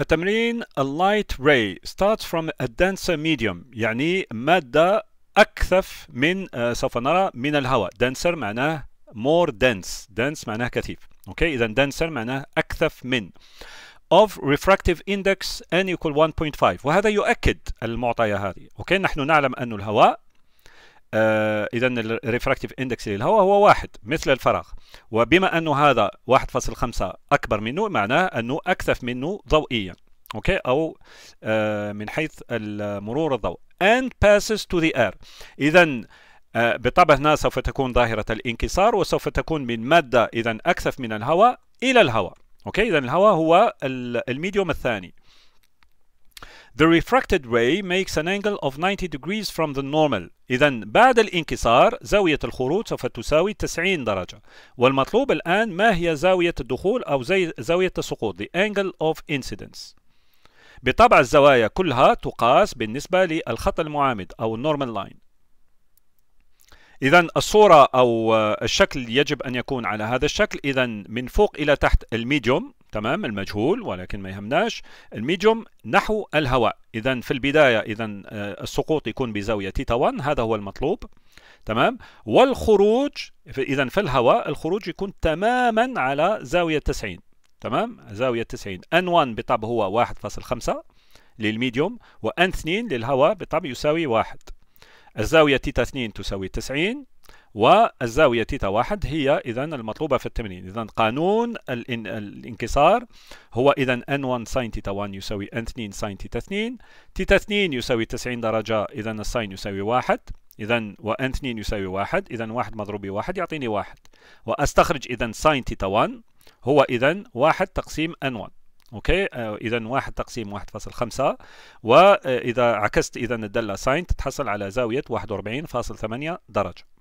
التمرين اللايت راي starts from a denser medium يعني مادة أكثف من آه، سوف نرى من الهواء denser معناه more dense dense معناه كثيف أوكي إذا denser معناه أكثف من of refractive index n equal 1.5 وهذا يؤكد المعطية هذه أوكي نحن نعلم أن الهواء آه اذا الريفراكتيف اندكس للهواء هو واحد مثل الفراغ وبما انه هذا 1.5 اكبر منه معناه انه اكثف منه ضوئيا اوكي او آه من حيث مرور الضوء and passes to the air اذا آه بالطبع هنا سوف تكون ظاهره الانكسار وسوف تكون من ماده اذا اكثف من الهواء الى الهواء اوكي اذا الهواء هو الميديوم الثاني The refracted ray makes an angle of 90 degrees from the normal. إذا بعد الانكسار زاوية الخروج سوف تساوي 90 درجة. والمطلوب الآن ما هي زاوية الدخول أو زي زاوية السقوط the angle of incidence. بالطبع الزوايا كلها تقاس بالنسبة للخط المعامد أو النورمال لاين. إذا الصورة أو الشكل يجب أن يكون على هذا الشكل، إذا من فوق إلى تحت الميديوم تمام المجهول ولكن ما يهمناش الميديوم نحو الهواء إذا في البداية إذا آه، السقوط يكون بزاوية تيتا 1 هذا هو المطلوب تمام والخروج إذا في الهواء الخروج يكون تماما على زاوية 90 تمام زاوية 90 N1 بالطبع هو 1.5 للميديوم وان 2 للهواء بالطبع يساوي 1 الزاوية تيتا 2 تساوي 90 والزاوية تيتا واحد هي إذا المطلوبة في التمرين إذا قانون الانكسار هو إذا N1 ساين تيتا 1 يساوي N2 ساين تيتا 2 تيتا 2 يساوي 90 درجة إذا الساين يساوي واحد إذا و n 2 يساوي واحد إذا واحد مضروب بواحد يعطيني واحد وأستخرج إذا ساين تيتا 1 هو إذا واحد تقسيم n 1 أوكي آه، إذا واحد تقسيم 1.5 وإذا عكست إذا الدالة ساين تتحصل على زاوية 41.8 درجة